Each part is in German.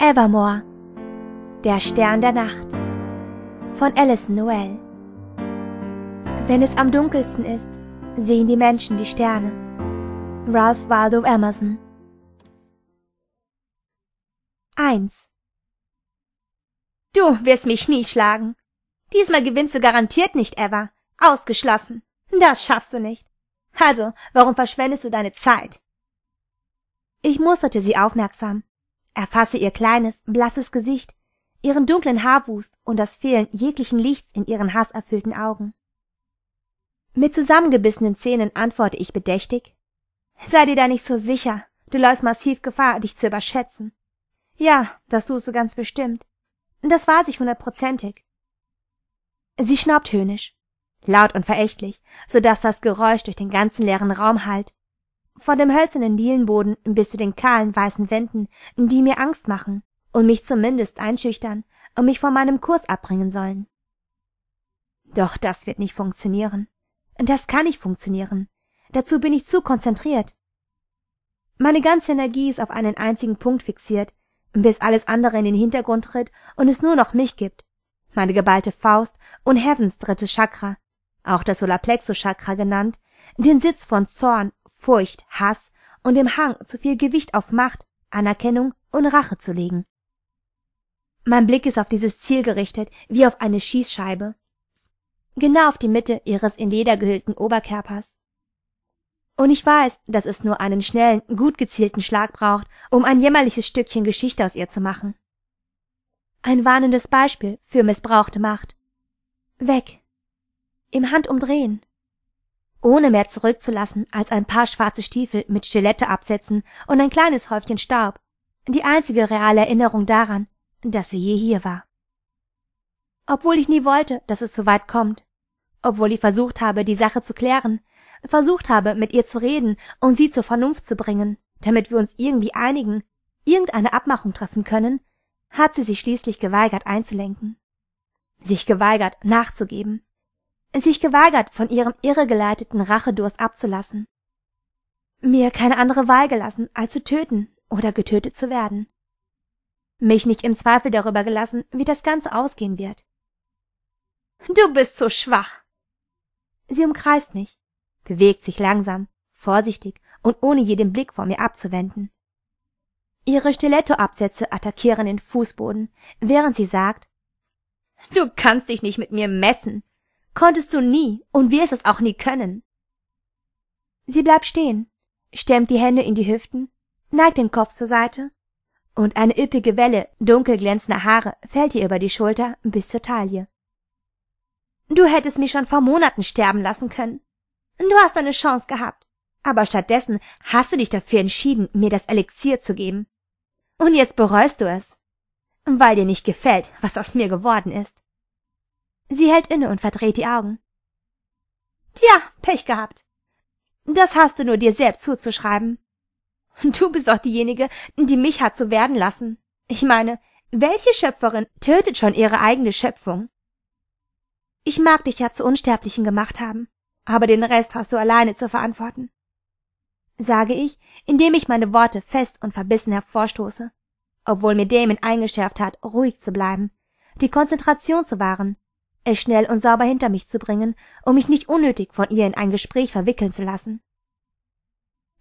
Evermore Der Stern der Nacht von Alison Noel Wenn es am dunkelsten ist, sehen die Menschen die Sterne. Ralph Waldo Emerson 1 Du wirst mich nie schlagen. Diesmal gewinnst du garantiert nicht, Ever. Ausgeschlossen. Das schaffst du nicht. Also, warum verschwendest du deine Zeit? Ich musterte sie aufmerksam erfasse ihr kleines, blasses Gesicht, ihren dunklen Haarwust und das Fehlen jeglichen Lichts in ihren hasserfüllten Augen. Mit zusammengebissenen Zähnen antworte ich bedächtig Sei dir da nicht so sicher, du läufst massiv Gefahr, dich zu überschätzen. Ja, das tust du ganz bestimmt. Das weiß ich hundertprozentig. Sie schnaubt höhnisch, laut und verächtlich, so dass das Geräusch durch den ganzen leeren Raum hallt von dem hölzernen Dielenboden bis zu den kahlen weißen Wänden, die mir Angst machen und mich zumindest einschüchtern und mich von meinem Kurs abbringen sollen. Doch das wird nicht funktionieren. Das kann nicht funktionieren. Dazu bin ich zu konzentriert. Meine ganze Energie ist auf einen einzigen Punkt fixiert, bis alles andere in den Hintergrund tritt und es nur noch mich gibt. Meine geballte Faust und Heavens dritte Chakra, auch das Solarplexus-Chakra genannt, den Sitz von Zorn Furcht, Hass und dem Hang, zu viel Gewicht auf Macht, Anerkennung und Rache zu legen. Mein Blick ist auf dieses Ziel gerichtet, wie auf eine Schießscheibe. Genau auf die Mitte ihres in Leder gehüllten Oberkörpers. Und ich weiß, dass es nur einen schnellen, gut gezielten Schlag braucht, um ein jämmerliches Stückchen Geschichte aus ihr zu machen. Ein warnendes Beispiel für missbrauchte Macht. Weg. Im Handumdrehen ohne mehr zurückzulassen als ein paar schwarze Stiefel mit absetzen und ein kleines Häufchen Staub, die einzige reale Erinnerung daran, dass sie je hier war. Obwohl ich nie wollte, dass es so weit kommt, obwohl ich versucht habe, die Sache zu klären, versucht habe, mit ihr zu reden und sie zur Vernunft zu bringen, damit wir uns irgendwie einigen, irgendeine Abmachung treffen können, hat sie sich schließlich geweigert einzulenken, sich geweigert nachzugeben es sich geweigert, von ihrem irregeleiteten Rachedurst abzulassen. Mir keine andere Wahl gelassen, als zu töten oder getötet zu werden. Mich nicht im Zweifel darüber gelassen, wie das Ganze ausgehen wird. Du bist so schwach. Sie umkreist mich, bewegt sich langsam, vorsichtig und ohne jeden Blick vor mir abzuwenden. Ihre Stilettoabsätze attackieren den Fußboden, während sie sagt, Du kannst dich nicht mit mir messen. Konntest du nie und wirst es auch nie können. Sie bleibt stehen, stemmt die Hände in die Hüften, neigt den Kopf zur Seite und eine üppige Welle dunkel glänzender Haare fällt ihr über die Schulter bis zur Taille. Du hättest mich schon vor Monaten sterben lassen können. Du hast eine Chance gehabt. Aber stattdessen hast du dich dafür entschieden, mir das Elixier zu geben. Und jetzt bereust du es. Weil dir nicht gefällt, was aus mir geworden ist. Sie hält inne und verdreht die Augen. Tja, Pech gehabt. Das hast du nur dir selbst zuzuschreiben. Du bist doch diejenige, die mich hat so werden lassen. Ich meine, welche Schöpferin tötet schon ihre eigene Schöpfung? Ich mag dich ja zu Unsterblichen gemacht haben, aber den Rest hast du alleine zu verantworten. Sage ich, indem ich meine Worte fest und verbissen hervorstoße, obwohl mir Damon eingeschärft hat, ruhig zu bleiben, die Konzentration zu wahren es schnell und sauber hinter mich zu bringen, um mich nicht unnötig von ihr in ein Gespräch verwickeln zu lassen.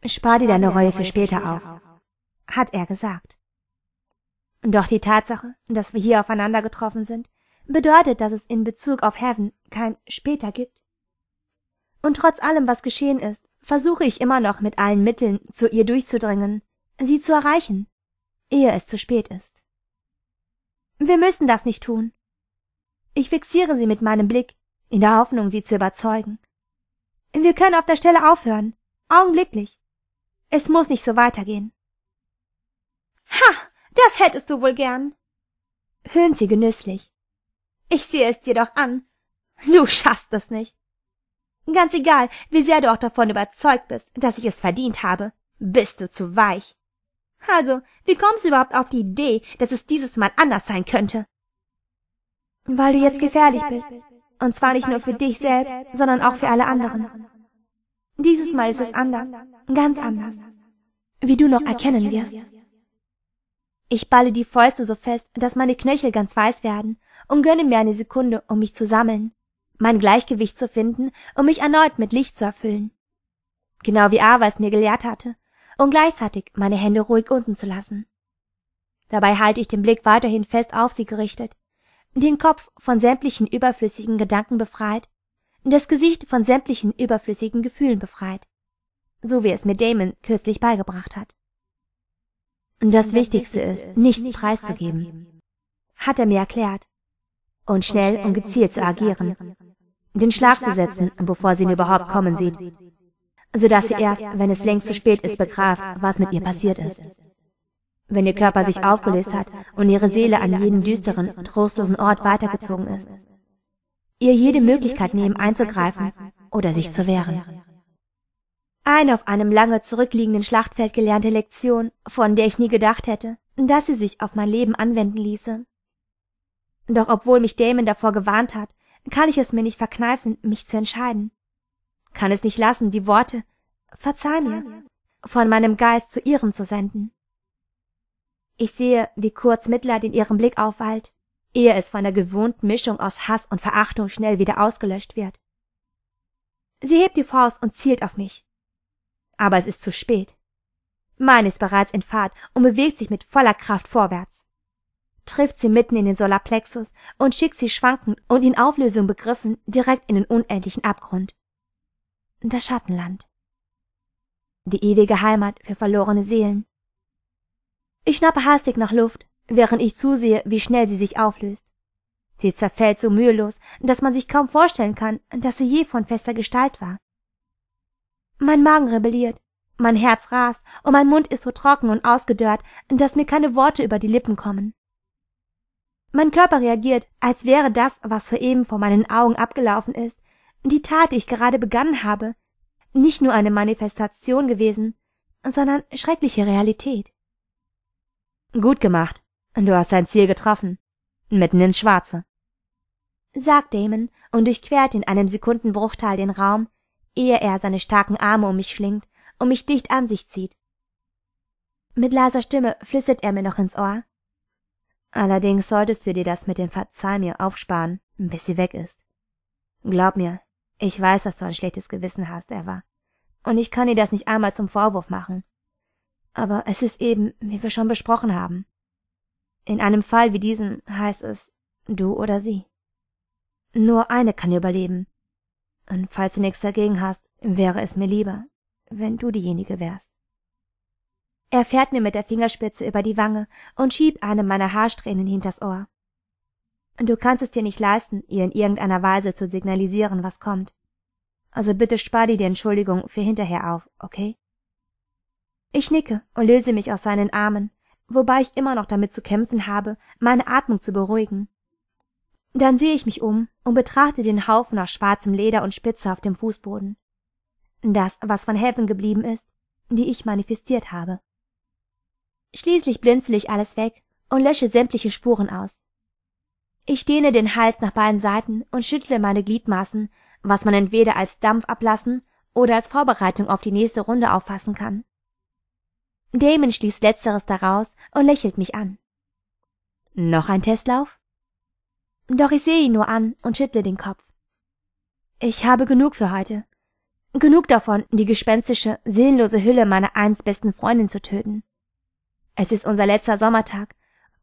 Spar dir deine Reue für später auf, hat er gesagt. Doch die Tatsache, dass wir hier aufeinander getroffen sind, bedeutet, dass es in Bezug auf Heaven kein später gibt. Und trotz allem, was geschehen ist, versuche ich immer noch mit allen Mitteln zu ihr durchzudringen, sie zu erreichen, ehe es zu spät ist. Wir müssen das nicht tun, ich fixiere sie mit meinem Blick, in der Hoffnung, sie zu überzeugen. Wir können auf der Stelle aufhören. Augenblicklich. Es muss nicht so weitergehen. Ha, das hättest du wohl gern. Höhnt sie genüsslich. Ich sehe es dir doch an. Du schaffst es nicht. Ganz egal, wie sehr du auch davon überzeugt bist, dass ich es verdient habe, bist du zu weich. Also, wie kommst du überhaupt auf die Idee, dass es dieses Mal anders sein könnte? Weil du jetzt gefährlich bist. Und zwar nicht nur für dich selbst, sondern auch für alle anderen. Dieses Mal ist es anders, ganz anders. Wie du noch erkennen wirst. Ich balle die Fäuste so fest, dass meine Knöchel ganz weiß werden und gönne mir eine Sekunde, um mich zu sammeln, mein Gleichgewicht zu finden um mich erneut mit Licht zu erfüllen. Genau wie Ava es mir gelehrt hatte, und gleichzeitig meine Hände ruhig unten zu lassen. Dabei halte ich den Blick weiterhin fest auf sie gerichtet, den Kopf von sämtlichen überflüssigen Gedanken befreit, das Gesicht von sämtlichen überflüssigen Gefühlen befreit, so wie es mir Damon kürzlich beigebracht hat. Das, das Wichtigste ist, ist nichts nicht preiszugeben, preis hat er mir erklärt, und schnell und, und gezielt zu agieren, agieren, den Schlag zu setzen, bevor sie ihn überhaupt kommen sieht, so dass sie erst, wenn es längst zu spät ist, begreift, was mit ihr passiert ist. Wenn ihr Körper sich aufgelöst hat und ihre Seele an jeden düsteren, trostlosen Ort weitergezogen ist. Ihr jede Möglichkeit nehmen, einzugreifen oder sich zu wehren. Eine auf einem lange zurückliegenden Schlachtfeld gelernte Lektion, von der ich nie gedacht hätte, dass sie sich auf mein Leben anwenden ließe. Doch obwohl mich Damon davor gewarnt hat, kann ich es mir nicht verkneifen, mich zu entscheiden. Kann es nicht lassen, die Worte, verzeih mir, von meinem Geist zu ihrem zu senden. Ich sehe, wie kurz Mitleid in ihrem Blick aufweilt, ehe es von der gewohnten Mischung aus Hass und Verachtung schnell wieder ausgelöscht wird. Sie hebt die Faust und zielt auf mich. Aber es ist zu spät. Meine ist bereits in Fahrt und bewegt sich mit voller Kraft vorwärts. Trifft sie mitten in den Solarplexus und schickt sie schwankend und in Auflösung begriffen direkt in den unendlichen Abgrund. Das Schattenland. Die ewige Heimat für verlorene Seelen. Ich schnappe hastig nach Luft, während ich zusehe, wie schnell sie sich auflöst. Sie zerfällt so mühelos, dass man sich kaum vorstellen kann, dass sie je von fester Gestalt war. Mein Magen rebelliert, mein Herz rast und mein Mund ist so trocken und ausgedörrt, dass mir keine Worte über die Lippen kommen. Mein Körper reagiert, als wäre das, was soeben vor meinen Augen abgelaufen ist, die Tat, die ich gerade begangen habe, nicht nur eine Manifestation gewesen, sondern schreckliche Realität. Gut gemacht. Du hast dein Ziel getroffen. Mitten ins Schwarze. Sagt Damon und durchquert in einem Sekundenbruchteil den Raum, ehe er seine starken Arme um mich schlingt und mich dicht an sich zieht. Mit leiser Stimme flüstert er mir noch ins Ohr. Allerdings solltest du dir das mit dem Verzeih mir aufsparen, bis sie weg ist. Glaub mir, ich weiß, dass du ein schlechtes Gewissen hast, Eva. Und ich kann dir das nicht einmal zum Vorwurf machen. Aber es ist eben, wie wir schon besprochen haben. In einem Fall wie diesem heißt es du oder sie. Nur eine kann überleben. Und falls du nichts dagegen hast, wäre es mir lieber, wenn du diejenige wärst. Er fährt mir mit der Fingerspitze über die Wange und schiebt eine meiner Haarsträhnen hinters Ohr. Du kannst es dir nicht leisten, ihr in irgendeiner Weise zu signalisieren, was kommt. Also bitte spar dir die Entschuldigung für hinterher auf, okay? ich nicke und löse mich aus seinen Armen, wobei ich immer noch damit zu kämpfen habe, meine Atmung zu beruhigen. Dann sehe ich mich um und betrachte den Haufen aus schwarzem Leder und Spitze auf dem Fußboden. Das, was von Heaven geblieben ist, die ich manifestiert habe. Schließlich blinzel ich alles weg und lösche sämtliche Spuren aus. Ich dehne den Hals nach beiden Seiten und schüttle meine Gliedmaßen, was man entweder als Dampf ablassen oder als Vorbereitung auf die nächste Runde auffassen kann. Damon schließt letzteres daraus und lächelt mich an. Noch ein Testlauf? Doch ich sehe ihn nur an und schüttle den Kopf. Ich habe genug für heute. Genug davon, die gespenstische, seelenlose Hülle meiner einst besten Freundin zu töten. Es ist unser letzter Sommertag,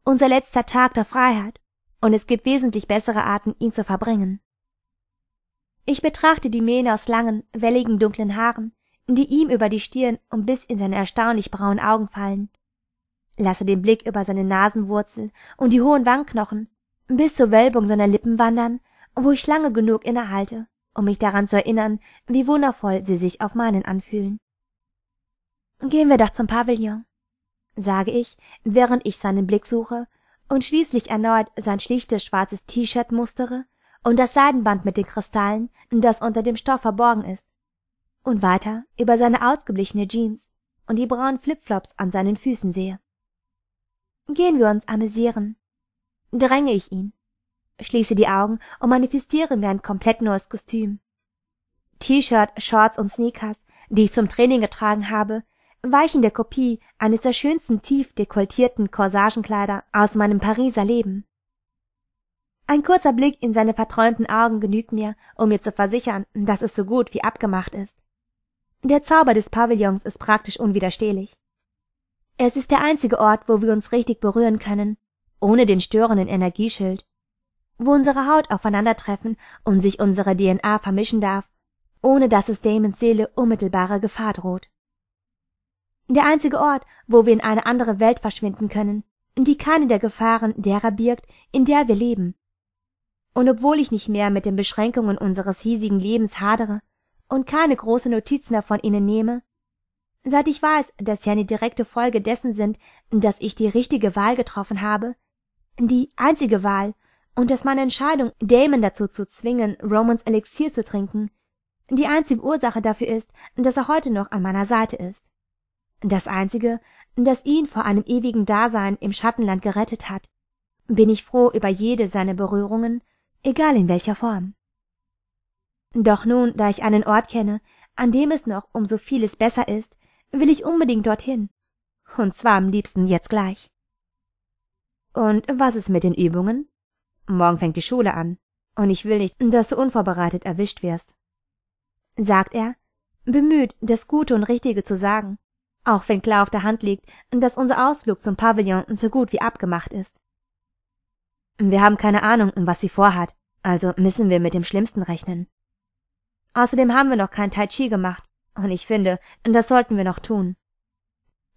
unser letzter Tag der Freiheit, und es gibt wesentlich bessere Arten, ihn zu verbringen. Ich betrachte die Mähne aus langen, welligen, dunklen Haaren, die ihm über die Stirn und bis in seine erstaunlich braunen Augen fallen. Lasse den Blick über seine Nasenwurzel und die hohen Wangenknochen bis zur Wölbung seiner Lippen wandern, wo ich lange genug innehalte, um mich daran zu erinnern, wie wundervoll sie sich auf meinen anfühlen. Gehen wir doch zum Pavillon, sage ich, während ich seinen Blick suche und schließlich erneut sein schlichtes schwarzes T-Shirt mustere und das Seidenband mit den Kristallen, das unter dem Stoff verborgen ist, und weiter über seine ausgeblichene Jeans und die braunen Flipflops an seinen Füßen sehe. Gehen wir uns amüsieren. Dränge ich ihn. Schließe die Augen und manifestiere mir ein komplett neues Kostüm. T-Shirt, Shorts und Sneakers, die ich zum Training getragen habe, weichen der Kopie eines der schönsten tief dekoltierten Corsagenkleider aus meinem Pariser Leben. Ein kurzer Blick in seine verträumten Augen genügt mir, um mir zu versichern, dass es so gut wie abgemacht ist. Der Zauber des Pavillons ist praktisch unwiderstehlich. Es ist der einzige Ort, wo wir uns richtig berühren können, ohne den störenden Energieschild, wo unsere Haut aufeinandertreffen und sich unsere DNA vermischen darf, ohne dass es Damons Seele unmittelbare Gefahr droht. Der einzige Ort, wo wir in eine andere Welt verschwinden können, die keine der Gefahren derer birgt, in der wir leben. Und obwohl ich nicht mehr mit den Beschränkungen unseres hiesigen Lebens hadere, und keine große Notiz mehr von ihnen nehme. Seit ich weiß, dass sie eine direkte Folge dessen sind, dass ich die richtige Wahl getroffen habe, die einzige Wahl, und dass meine Entscheidung, Damon dazu zu zwingen, Romans Elixier zu trinken, die einzige Ursache dafür ist, dass er heute noch an meiner Seite ist. Das einzige, das ihn vor einem ewigen Dasein im Schattenland gerettet hat. Bin ich froh über jede seiner Berührungen, egal in welcher Form. Doch nun, da ich einen Ort kenne, an dem es noch um so vieles besser ist, will ich unbedingt dorthin. Und zwar am liebsten jetzt gleich. Und was ist mit den Übungen? Morgen fängt die Schule an, und ich will nicht, dass du unvorbereitet erwischt wirst. Sagt er, bemüht, das Gute und Richtige zu sagen, auch wenn klar auf der Hand liegt, dass unser Ausflug zum Pavillon so gut wie abgemacht ist. Wir haben keine Ahnung, was sie vorhat, also müssen wir mit dem Schlimmsten rechnen. Außerdem haben wir noch kein Tai Chi gemacht, und ich finde, das sollten wir noch tun.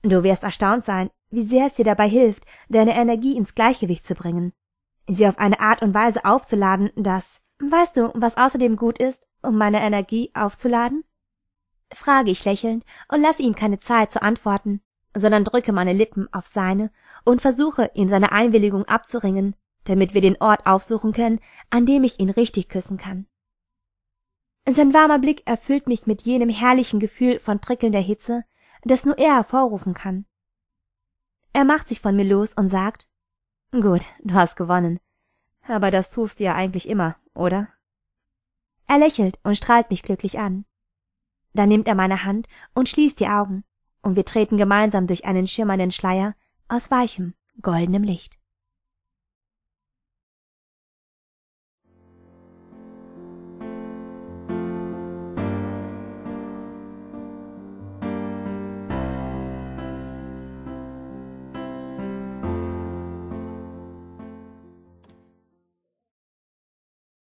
Du wirst erstaunt sein, wie sehr es dir dabei hilft, deine Energie ins Gleichgewicht zu bringen, sie auf eine Art und Weise aufzuladen, dass Weißt du, was außerdem gut ist, um meine Energie aufzuladen? frage ich lächelnd und lasse ihm keine Zeit zu antworten, sondern drücke meine Lippen auf seine und versuche, ihm seine Einwilligung abzuringen, damit wir den Ort aufsuchen können, an dem ich ihn richtig küssen kann. Sein warmer Blick erfüllt mich mit jenem herrlichen Gefühl von prickelnder Hitze, das nur er hervorrufen kann. Er macht sich von mir los und sagt, Gut, du hast gewonnen. Aber das tust du ja eigentlich immer, oder? Er lächelt und strahlt mich glücklich an. Dann nimmt er meine Hand und schließt die Augen, und wir treten gemeinsam durch einen schimmernden Schleier aus weichem, goldenem Licht.